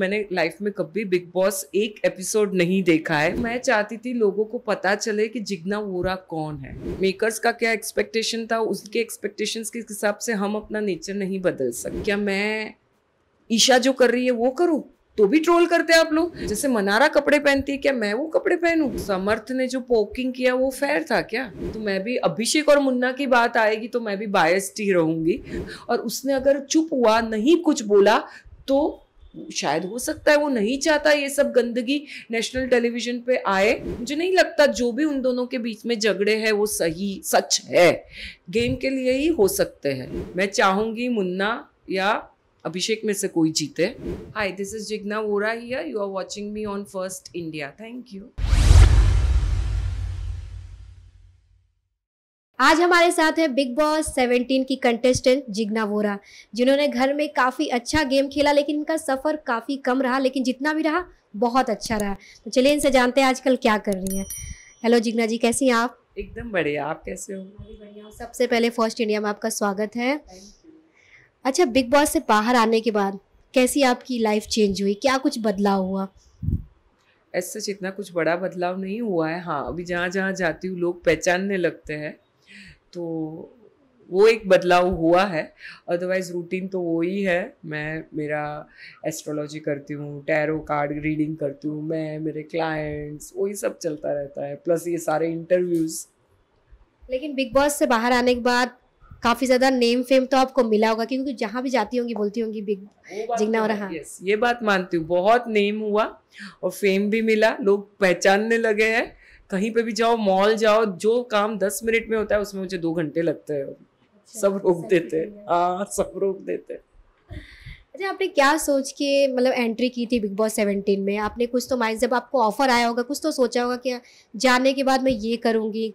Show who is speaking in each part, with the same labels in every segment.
Speaker 1: मैंने लाइफ में कभी बिग बॉस एक एपिसोड नहीं देखा है मैं चाहती थी लोगों को पता चले कि जिग्ना वोरा कौन है मेकर्स का क्या एक्सपेक्टेशन था उसके एक्सपेक्टेशंस के हिसाब से हम अपना नेचर नहीं बदल सकते क्या मैं ईशा जो कर रही है वो करूँ तो भी ट्रोल करते हैं आप लोग जैसे मनारा कपड़े पहनती है क्या मैं वो कपड़े पहनूं समर्थ ने जो पोकिंग किया वो फेयर था क्या तो मैं भी अभिषेक और मुन्ना की बात आएगी तो मैं भी बायस्ट ही रहूंगी और उसने अगर चुप हुआ नहीं कुछ बोला तो शायद हो सकता है वो नहीं चाहता ये सब गंदगी नेशनल टेलीविजन पे आए मुझे नहीं लगता जो भी उन दोनों के बीच में झगड़े हैं वो सही सच है गेम के लिए ही हो सकते हैं मैं चाहूंगी मुन्ना या अभिषेक में से कोई जीते hi this is Jigna Vora here you are watching me on First India thank you
Speaker 2: आज हमारे साथ है बिग बॉस 17 की कंटेस्टेंट जिग्ना वोरा जिन्होंने घर में काफ़ी अच्छा गेम खेला लेकिन इनका सफ़र काफ़ी कम रहा लेकिन जितना भी रहा बहुत अच्छा रहा तो चलिए इनसे जानते हैं आजकल क्या कर रही है हेलो जिग्ना जी कैसी हैं आप
Speaker 1: एकदम बढ़िया आप कैसे हो बढ़िया
Speaker 2: सबसे पहले फर्स्ट इंडिया में आपका स्वागत है अच्छा बिग बॉस से बाहर आने के बाद कैसी आपकी लाइफ चेंज हुई क्या कुछ बदलाव हुआ
Speaker 1: ऐसे इतना कुछ बड़ा बदलाव नहीं हुआ है हाँ अभी जहाँ जहाँ जाती हूँ लोग पहचानने लगते हैं तो वो एक बदलाव हुआ है अदरवाइज रूटीन तो वो ही है मैं मेरा एस्ट्रोलॉजी करती हूँ टैरो कार्ड रीडिंग करती हूँ मैं मेरे क्लाइंट्स वही सब चलता रहता है प्लस ये सारे इंटरव्यूज
Speaker 2: लेकिन बिग बॉस से बाहर आने के बाद काफी ज्यादा नेम फेम तो आपको मिला होगा क्योंकि जहाँ भी जाती होंगी बोलती होंगी बिग जिगना और
Speaker 1: ये बात मानती हूँ बहुत नेम हुआ और फेम भी मिला लोग पहचानने लगे हैं कहीं पे भी जाओ मॉल जाओ जो काम दस मिनट में होता है उसमें मुझे दो घंटे लगते हैं अच्छा, सब रोक देते हाँ सब रोक देते अच्छा
Speaker 2: आपने क्या सोच के मतलब एंट्री की थी बिग बॉस सेवेंटीन में आपने कुछ तो माइंड जब आपको ऑफर आया होगा कुछ तो सोचा होगा कि जाने के बाद मैं ये करूँगी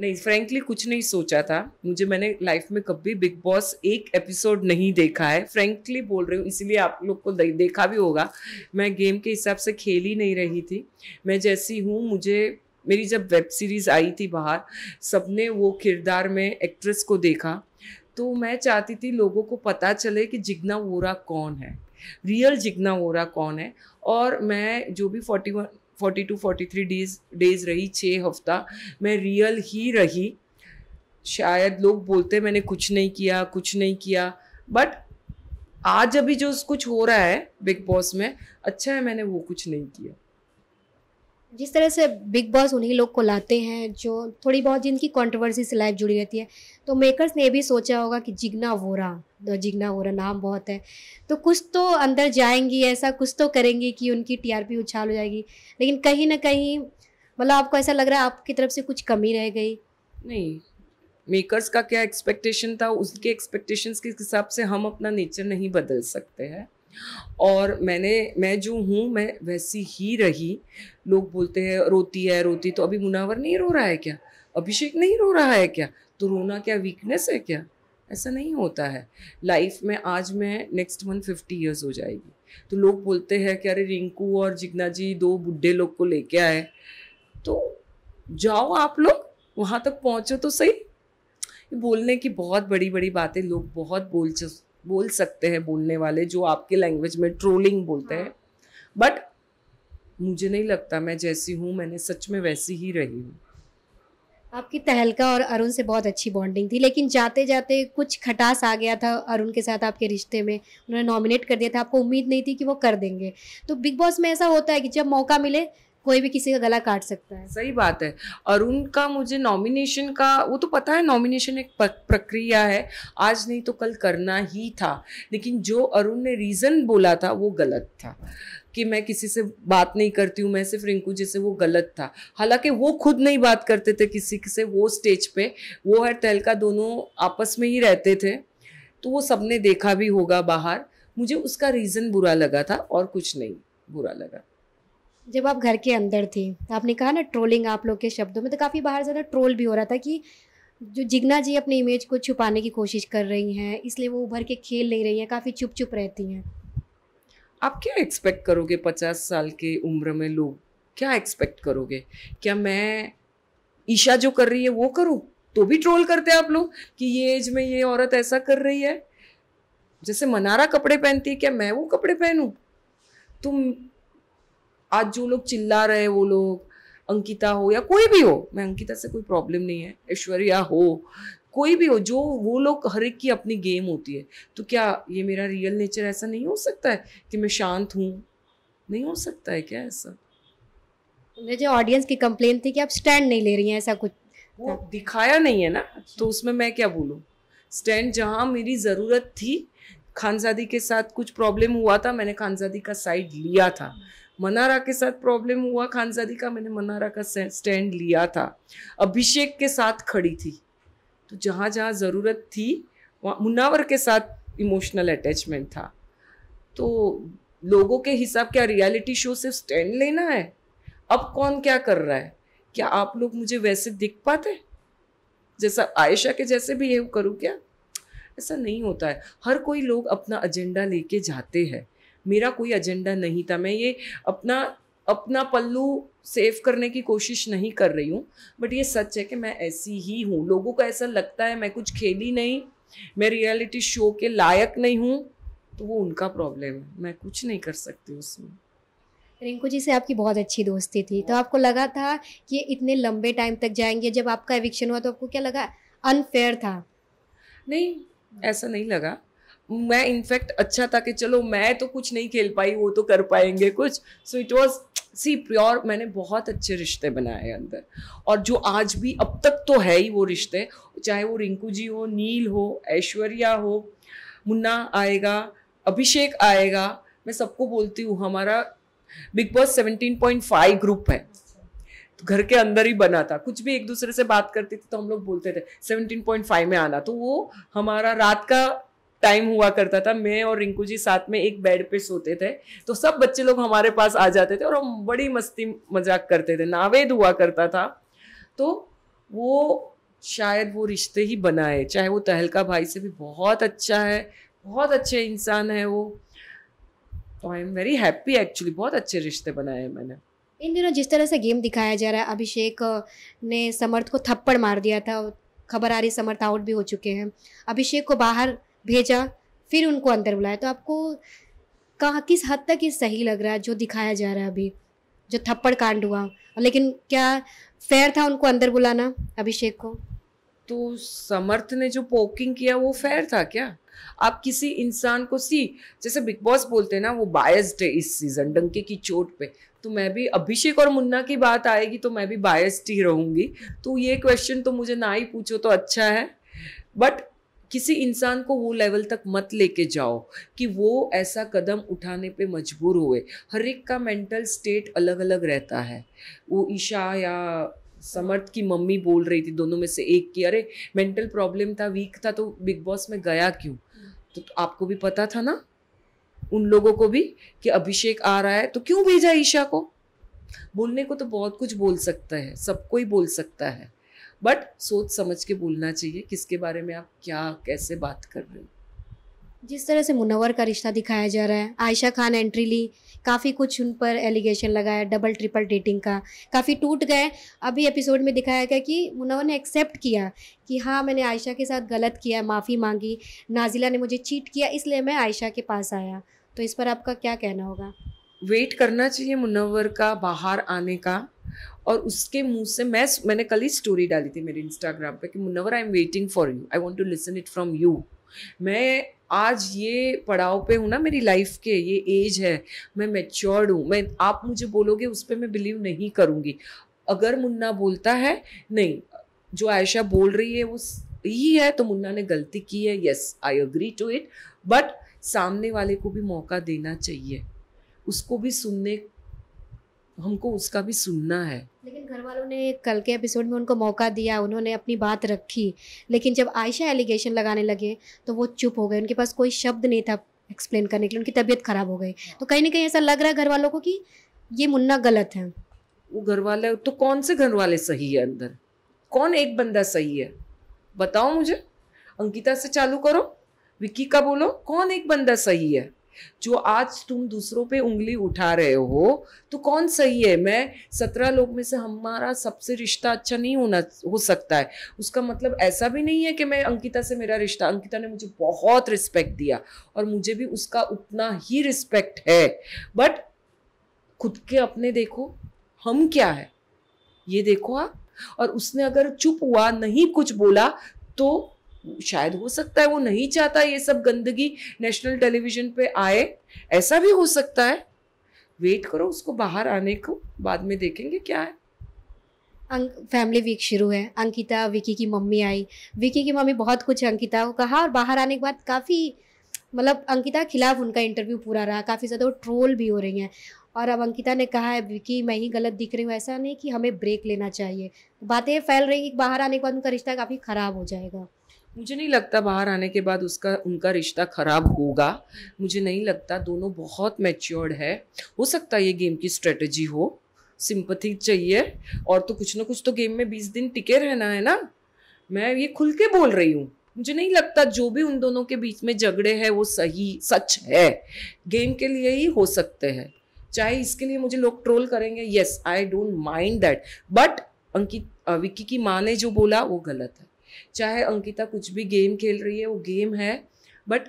Speaker 1: नहीं फ्रेंकली कुछ नहीं सोचा था मुझे मैंने लाइफ में कभी बिग बॉस एक एपिसोड नहीं देखा है फ्रेंकली बोल रही हूँ इसीलिए आप लोग को देखा भी होगा मैं गेम के हिसाब से खेल ही नहीं रही थी मैं जैसी हूँ मुझे मेरी जब वेब सीरीज़ आई थी बाहर सबने वो किरदार में एक्ट्रेस को देखा तो मैं चाहती थी लोगों को पता चले कि जिग्ना वोरा कौन है रियल जिग्ना वोरा कौन है और मैं जो भी forty one forty two forty three days days रही छः हफ्ता मैं रियल ही रही शायद लोग बोलते मैंने कुछ नहीं किया कुछ नहीं किया बट आज अभी जो कुछ हो रहा है बिग बॉस में अच्छा है मैंने वो कुछ नहीं किया
Speaker 2: जिस तरह से बिग बॉस उन्हीं लोग को लाते हैं जो थोड़ी बहुत जिनकी कंट्रोवर्सी से लाइफ जुड़ी रहती है तो मेकर्स ने भी सोचा होगा कि जिगना वोरा तो जिगना वोरा नाम बहुत है तो कुछ तो अंदर जाएंगी ऐसा कुछ तो करेंगी कि उनकी टीआरपी उछाल हो जाएगी लेकिन कहीं ना कहीं मतलब आपको ऐसा लग रहा है आपकी तरफ से कुछ कमी रह गई
Speaker 1: नहीं मेकर्स का क्या एक्सपेक्टेशन था उसके एक्सपेक्टेशंस के हिसाब से हम अपना नेचर नहीं बदल सकते हैं और मैंने मैं जो हूँ मैं वैसी ही रही लोग बोलते हैं रोती है रोती तो अभी मुनावर नहीं रो रहा है क्या अभिषेक नहीं रो रहा है क्या तो रोना क्या वीकनेस है क्या ऐसा नहीं होता है लाइफ में आज मैं नेक्स्ट मंथ फिफ्टी ईयर्स हो जाएगी तो लोग बोलते हैं कि अरे रिंकू और जिग्ना जी दो बुढ़े लोग को लेके आए तो जाओ आप लोग वहाँ तक पहुँचो तो सही बोलने की बहुत बड़ी बड़ी बातें लोग बहुत बोल बोल सकते हैं बोलने वाले जो आपके लैंग्वेज में ट्रोलिंग बोलते हैं बट मुझे नहीं लगता मैं जैसी हूँ मैंने सच में वैसी ही रही हूँ
Speaker 2: आपकी तहलका और अरुण से बहुत अच्छी बॉन्डिंग थी लेकिन जाते जाते कुछ खटास आ गया था अरुण के साथ आपके रिश्ते में उन्होंने नॉमिनेट कर दिया था आपको उम्मीद नहीं थी कि वो कर देंगे तो बिग बॉस में ऐसा होता है कि जब मौका मिले कोई भी किसी का गला काट सकता है
Speaker 1: सही बात है और उनका मुझे नॉमिनेशन का वो तो पता है नॉमिनेशन एक प्रक्रिया है आज नहीं तो कल करना ही था लेकिन जो अरुण ने रीज़न बोला था वो गलत था कि मैं किसी से बात नहीं करती हूँ मैं सिर्फ रिंकू जी से वो गलत था हालांकि वो खुद नहीं बात करते थे किसी से वो स्टेज पे वो हर तहलका दोनों आपस में ही रहते थे तो वो सबने देखा भी होगा बाहर मुझे उसका रीज़न बुरा लगा था और कुछ नहीं बुरा लगा
Speaker 2: जब आप घर के अंदर थी तो आपने कहा ना ट्रोलिंग आप लोग के शब्दों में तो काफ़ी बाहर ज़्यादा ट्रोल भी हो रहा था कि जो जिग्ना जी अपने इमेज को छुपाने की कोशिश कर रही हैं इसलिए वो उभर के खेल नहीं रही हैं काफ़ी चुप चुप रहती हैं
Speaker 1: आप क्या एक्सपेक्ट करोगे पचास साल के उम्र में लोग क्या एक्सपेक्ट करोगे क्या मैं ईशा जो कर रही है वो करूँ तो भी ट्रोल करते हैं आप लोग कि ये एज में ये औरत ऐसा कर रही है जैसे मनारा कपड़े पहनती है क्या मैं वो कपड़े पहनूँ तुम आज जो लोग चिल्ला रहे वो लोग अंकिता हो या कोई भी हो मैं अंकिता से कोई प्रॉब्लम नहीं है ऐश्वर्या हो कोई भी हो जो वो लोग हर एक की अपनी गेम होती है तो क्या ये मेरा रियल नेचर ऐसा नहीं हो सकता है कि मैं शांत हूँ नहीं हो सकता है क्या ऐसा
Speaker 2: मुझे ऑडियंस की कंप्लेन थी कि आप
Speaker 1: स्टैंड नहीं ले रही हैं ऐसा कुछ वो दिखाया नहीं है ना तो उसमें मैं क्या बोलूँ स्टैंड जहाँ मेरी ज़रूरत थी खानजादी के साथ कुछ प्रॉब्लम हुआ था मैंने खानजादी का साइड लिया था मनारा के साथ प्रॉब्लम हुआ खानजादी का मैंने मनारा का स्टैंड लिया था अभिषेक के साथ खड़ी थी तो जहाँ जहाँ ज़रूरत थी वहाँ मुन्नावर के साथ इमोशनल अटैचमेंट था तो लोगों के हिसाब क्या रियलिटी शो से स्टैंड लेना है अब कौन क्या कर रहा है क्या आप लोग मुझे वैसे दिख पाते जैसा आयशा के जैसे भी ये करूँ क्या ऐसा नहीं होता है हर कोई लोग अपना एजेंडा लेके जाते हैं मेरा कोई एजेंडा नहीं था मैं ये अपना अपना पल्लू सेव करने की कोशिश नहीं कर रही हूँ बट ये सच है कि मैं ऐसी ही हूँ लोगों को ऐसा लगता है मैं कुछ खेली नहीं मैं रियलिटी शो के लायक नहीं हूँ तो वो उनका प्रॉब्लम है मैं कुछ नहीं कर सकती उसमें
Speaker 2: रिंकू जी से आपकी बहुत अच्छी दोस्ती थी तो आपको लगा था कि इतने लंबे टाइम तक जाएंगे जब आपका एविक्शन हुआ तो आपको क्या लगा अनफेयर था नहीं
Speaker 1: ऐसा नहीं लगा मैं इनफैक्ट अच्छा था कि चलो मैं तो कुछ नहीं खेल पाई वो तो कर पाएंगे कुछ so it was see pure मैंने बहुत अच्छे रिश्ते बनाए अंदर और जो आज भी अब तक तो है ही वो रिश्ते चाहे वो रिंकू जी हो नील हो ऐश्वर्या हो मुन्ना आएगा अभिषेक आएगा मैं सबको बोलती हूँ हमारा Bigg Boss point five group है तो घर के अंदर ही बना था कुछ भी एक दूसरे से बात करती थी तो हम लोग बोलते थे सेवनटीन पॉइंट फाइव में आना तो वो हमारा रात का टाइम हुआ करता था मैं और रिंकू जी साथ में एक बेड पे सोते थे तो सब बच्चे लोग हमारे पास आ जाते थे और हम बड़ी मस्ती मजाक करते थे नावेद हुआ करता था तो वो शायद वो रिश्ते ही बनाए चाहे वो तहलका भाई से भी बहुत अच्छा है बहुत अच्छे इंसान है वो तो I am very happy actually बहुत अच्छे रिश्ते बनाए हैं मैंने
Speaker 2: इन दिनों जिस तरह से गेम दिखाया जा रहा है अभिषेक ने समर्थ को थप्पड़ मार दिया था खबर आ रही समर्थ आउट भी हो चुके हैं अभिषेक को बाहर भेजा फिर उनको अंदर बुलाया तो आपको कहा किस हद तक ये सही लग रहा है जो दिखाया जा रहा है अभी जो थप्पड़ कांड हुआ लेकिन क्या फेयर था उनको अंदर बुलाना अभिषेक को
Speaker 1: तो समर्थ ने जो पोकिंग किया वो फेयर था क्या आप किसी इंसान को सी जैसे बिग बॉस बोलते हैं ना वो बायस्ड है इस सीजन डंके की चोट पे तो मैं भी अभिषेक और मुन्ना की बात आएगी तो मैं भी बायस्ड ही रहूंगी तो ये क्वेश्चन तो मुझे ना ही पूछो तो अच्छा है बट किसी इंसान को वो लेवल तक मत लेके जाओ कि वो ऐसा कदम उठाने पे मजबूर हुए हर एक का मेंटल स्टेट अलग अलग रहता है वो ईशा या समर्थ की मम्मी बोल रही थी दोनों में से एक की अरे मेंटल प्रॉब्लम था वीक था तो बिग बॉस में गया क्यों तो, तो आपको भी पता था ना उन लोगों को भी कि अभिषेक आ रहा है तो क्यों भेजा ईशा को बोलने को तो बहुत कुछ बोल सकता है सबको ही बोल सकता है बट सोच समझ के बोलना चाहिए किसके बारे में आप क्या कैसे बात कर रहे हो
Speaker 2: जिस तरह से मुनवर का रिश्ता दिखाया जा रहा है आयशा खान एंट्री ली काफ़ी कुछ उन पर एलिगेशन लगाया डबल ट्रिपल डेटिंग का काफ़ी टूट गए अभी एपिसोड में दिखाया गया कि मुनवर ने एक्सेप्ट किया कि हाँ मैंने आयशा के साथ गलत किया माफ़ी मांगी नाजिला ने मुझे चीट किया इसलिए मैं आयशा के पास आया तो इस पर आपका क्या कहना होगा
Speaker 1: वेट करना चाहिए मुनवर का बाहर आने का और उसके मुंह से मैं मैंने कल ही स्टोरी डाली थी मेरे इंस्टाग्राम पे कि Munawar I am waiting for you I want to listen it from you मैं आज ये पड़ाव पे हूँ ना मेरी लाइफ के ये एज है मैं मेच्योर्ड हूँ मैं आप मुझे बोलोगे उस पर मैं बिलीव नहीं करूँगी अगर मुन्ना बोलता है नहीं जो आयशा बोल रही है वो ही है तो मुन्ना ने गलती की है yes I agree to it but सामने वाले को भी मौका देना चाहिए उसको भी सुनने हमको उसका भी सुनना है
Speaker 2: लेकिन घर वालों ने कल के एपिसोड में उनको मौका दिया उन्होंने अपनी बात रखी लेकिन जब आयशा एलिगेशन लगाने लगे तो वो चुप हो गए उनके पास कोई शब्द नहीं था एक्सप्लेन करने के लिए उनकी तबीयत खराब हो गई हाँ। तो कहीं ना कहीं ऐसा लग रहा है घर वालों को कि ये मुन्ना गलत है
Speaker 1: वो घर वाले तो कौन से घर वाले सही है अंदर कौन एक बंदा सही है बताओ मुझे अंकिता से चालू करो विक्की का बोलो कौन एक बंदा सही है जो आज तुम दूसरों पे उंगली उठा रहे हो तो कौन सही है मैं सत्रह लोग में से हमारा सबसे रिश्ता अच्छा नहीं होना हो सकता है उसका मतलब ऐसा भी नहीं है कि मैं अंकिता से मेरा रिश्ता अंकिता ने मुझे बहुत रिस्पेक्ट दिया और मुझे भी उसका उतना ही रिस्पेक्ट है बट खुद के अपने देखो हम क्या है ये देखो आप और उसने अगर चुप हुआ नहीं कुछ बोला तो शायद हो सकता है वो नहीं चाहता ये सब गंदगी नेशनल टेलीविजन पे आए ऐसा भी हो सकता है वेट करो उसको बाहर आने को बाद में देखेंगे क्या है
Speaker 2: फैमिली वीक शुरू है अंकिता विकी की मम्मी आई विकी की मम्मी बहुत कुछ अंकिता को कहा और बाहर आने के बाद काफ़ी मतलब अंकिता के खिलाफ उनका इंटरव्यू पूरा रहा काफ़ी ज़्यादा वो ट्रोल भी हो रही हैं और अब अंकिता ने कहा है विकी मैं ही गलत दिख रही हूँ ऐसा नहीं कि हमें ब्रेक लेना चाहिए बातें फैल रही कि बाहर आने के बाद उनका रिश्ता काफ़ी ख़राब हो जाएगा
Speaker 1: मुझे नहीं लगता बाहर आने के बाद उसका उनका रिश्ता ख़राब होगा मुझे नहीं लगता दोनों बहुत मैच्योर्ड है हो सकता है ये गेम की स्ट्रेटजी हो सिंपथी चाहिए और तो कुछ ना कुछ तो गेम में बीस दिन टिके रहना है ना मैं ये खुल के बोल रही हूँ मुझे नहीं लगता जो भी उन दोनों के बीच में झगड़े हैं वो सही सच है गेम के लिए ही हो सकते हैं चाहे इसके लिए मुझे लोग ट्रोल करेंगे yes I don't mind that but Ankit Vicky की माँ ने जो बोला वो गलत है चाहे अंकिता कुछ भी गेम खेल रही है वो गेम है बट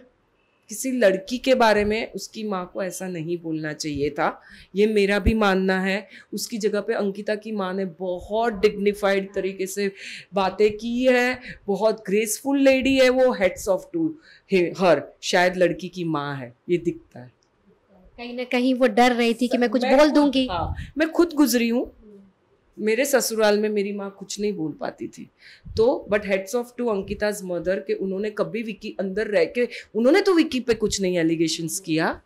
Speaker 1: किसी लड़की के बारे में उसकी माँ को ऐसा नहीं बोलना चाहिए था ये मेरा भी मानना है उसकी जगह पे अंकिता की माँ ने बहुत डिग्निफाइड तरीके से बातें की है बहुत ग्रेसफुल लेडी है वो हेड्स ऑफ टू हर शायद लड़की की माँ है ये दिखता है कहीं ना कहीं वो डर रही थी कि मैं कुछ मैं बोल दूंगी हाँ मैं खुद गुजरी हूँ मेरे ससुराल में मेरी माँ कुछ नहीं बोल पाती थी तो but hats off to Ankita's mother के उन्होंने कभी विकी अंदर रह के उन्होंने तो विकी पे कुछ नहीं एलिगेशन किया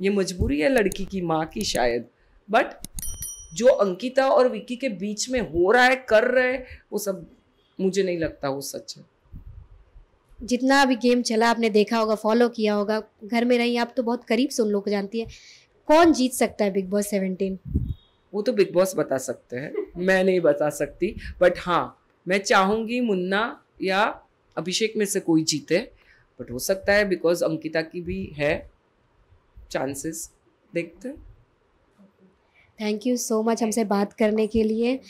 Speaker 1: ये मजबूरी है लड़की की माँ की शायद बट जो अंकिता और विक्की के बीच में हो रहा है कर रहे है वो सब मुझे नहीं लगता वो सच है
Speaker 2: जितना अभी गेम चला आपने देखा होगा फॉलो किया होगा घर में रही आप तो बहुत करीब से उन लोग को जानती है कौन जीत सकता है बिग बॉस सेवनटीन
Speaker 1: वो तो बिग बॉस बता सकते हैं मैं नहीं बता सकती बट हाँ मैं चाहूँगी मुन्ना या अभिषेक में से कोई जीते बट हो सकता है बिकॉज अंकिता की भी है चांसेस देखते
Speaker 2: थैंक यू सो मच हमसे बात करने के लिए